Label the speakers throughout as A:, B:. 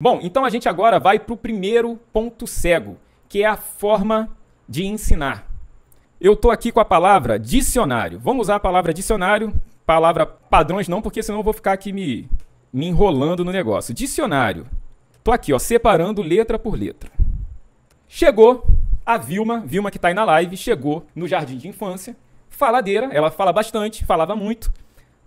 A: Bom, então a gente agora vai para o primeiro ponto cego, que é a forma de ensinar. Eu estou aqui com a palavra dicionário. Vamos usar a palavra dicionário, palavra padrões não, porque senão eu vou ficar aqui me, me enrolando no negócio. Dicionário. Estou aqui, ó, separando letra por letra. Chegou a Vilma, Vilma que está aí na live, chegou no jardim de infância, faladeira, ela fala bastante, falava muito.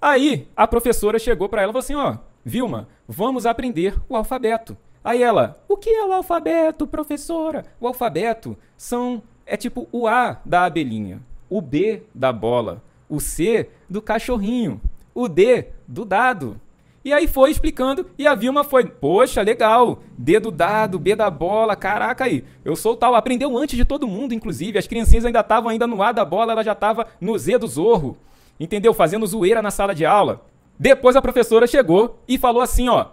A: Aí a professora chegou para ela e falou assim, ó, Vilma, vamos aprender o alfabeto. Aí ela, o que é o alfabeto, professora? O alfabeto são é tipo o A da abelhinha, o B da bola, o C do cachorrinho, o D do dado. E aí foi explicando e a Vilma foi, poxa, legal, D do dado, B da bola, caraca aí, eu sou tal, aprendeu antes de todo mundo, inclusive, as criancinhas ainda estavam ainda no A da bola, ela já estava no Z do zorro, entendeu? Fazendo zoeira na sala de aula. Depois a professora chegou e falou assim, ó,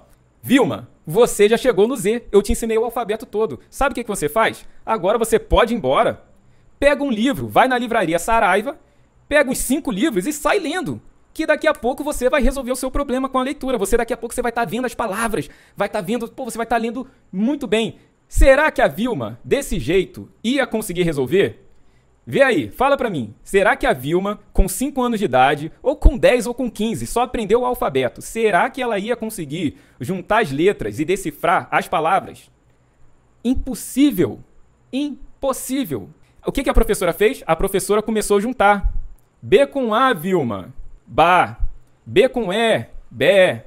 A: Vilma, você já chegou no Z, eu te ensinei o alfabeto todo. Sabe o que, que você faz? Agora você pode ir embora. Pega um livro, vai na livraria Saraiva, pega uns cinco livros e sai lendo que daqui a pouco você vai resolver o seu problema com a leitura. Você daqui a pouco você vai estar tá vendo as palavras, vai estar tá vendo, pô, você vai estar tá lendo muito bem. Será que a Vilma desse jeito ia conseguir resolver? Vê aí, fala para mim. Será que a Vilma com 5 anos de idade, ou com 10 ou com 15, só aprendeu o alfabeto, será que ela ia conseguir juntar as letras e decifrar as palavras? Impossível! Impossível! O que, que a professora fez? A professora começou a juntar. B com A, Vilma. Ba. B com E, Bé.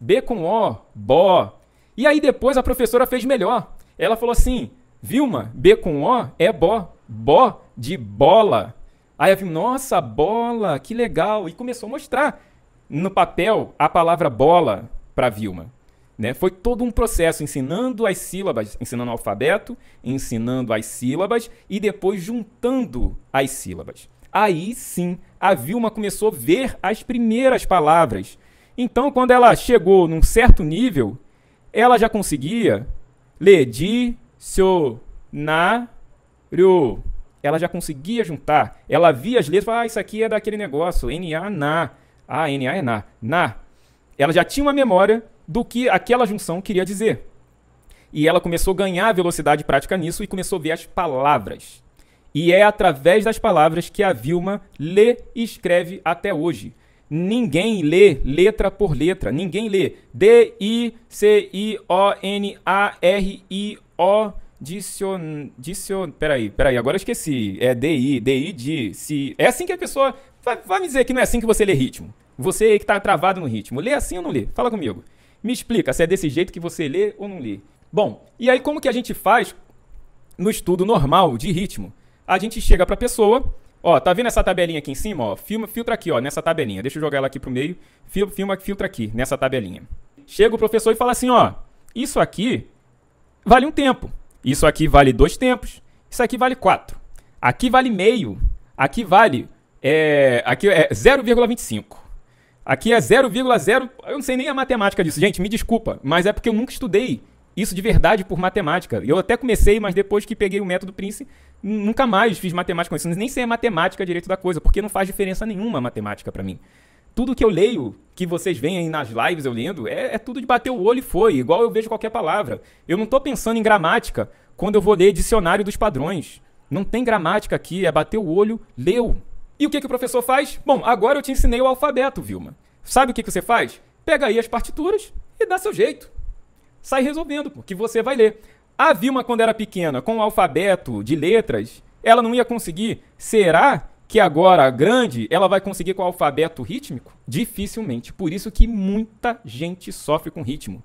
A: B com O, Bó. E aí depois a professora fez melhor. Ela falou assim: Vilma, B com O é Bó. Bó de bola. Aí eu vi, nossa, bola, que legal. E começou a mostrar no papel a palavra bola para Vilma. Né? Foi todo um processo, ensinando as sílabas, ensinando o alfabeto, ensinando as sílabas e depois juntando as sílabas. Aí sim, a Vilma começou a ver as primeiras palavras. Então, quando ela chegou num certo nível, ela já conseguia ler dicionário ela já conseguia juntar. Ela via as letras e falava, ah, isso aqui é daquele negócio, NA, NA. Ah, NA é NA. NA. Ela já tinha uma memória do que aquela junção queria dizer. E ela começou a ganhar velocidade prática nisso e começou a ver as palavras. E é através das palavras que a Vilma lê e escreve até hoje. Ninguém lê letra por letra, ninguém lê D-I-C-I-O-N-A-R-I-O. -N -A -R -I -O Dicion... Dicion... Peraí, peraí, agora eu esqueci. É DI, DI de... Se... É assim que a pessoa... Vai, vai me dizer que não é assim que você lê ritmo. Você aí que tá travado no ritmo. Lê assim ou não lê? Fala comigo. Me explica se é desse jeito que você lê ou não lê. Bom, e aí como que a gente faz no estudo normal de ritmo? A gente chega para a pessoa, ó, tá vendo essa tabelinha aqui em cima, ó? Filma, filtra aqui, ó, nessa tabelinha. Deixa eu jogar ela aqui pro meio. Filma, filma, filtra aqui nessa tabelinha. Chega o professor e fala assim, ó, isso aqui vale um tempo. Isso aqui vale dois tempos, isso aqui vale quatro. Aqui vale meio, aqui vale é, aqui é 0,25. Aqui é 0,0. Eu não sei nem a matemática disso, gente. Me desculpa, mas é porque eu nunca estudei isso de verdade por matemática. Eu até comecei, mas depois que peguei o método Prince, nunca mais fiz matemática com isso. Nem sei a é matemática direito da coisa, porque não faz diferença nenhuma a matemática para mim tudo que eu leio, que vocês veem aí nas lives eu lendo, é, é tudo de bater o olho e foi, igual eu vejo qualquer palavra. Eu não estou pensando em gramática quando eu vou ler dicionário dos padrões. Não tem gramática aqui, é bater o olho, leu. E o que, que o professor faz? Bom, agora eu te ensinei o alfabeto, Vilma. Sabe o que, que você faz? Pega aí as partituras e dá seu jeito. Sai resolvendo, porque você vai ler. A Vilma, quando era pequena, com o alfabeto de letras, ela não ia conseguir. Será que agora grande, ela vai conseguir com o alfabeto rítmico? Dificilmente. Por isso que muita gente sofre com ritmo.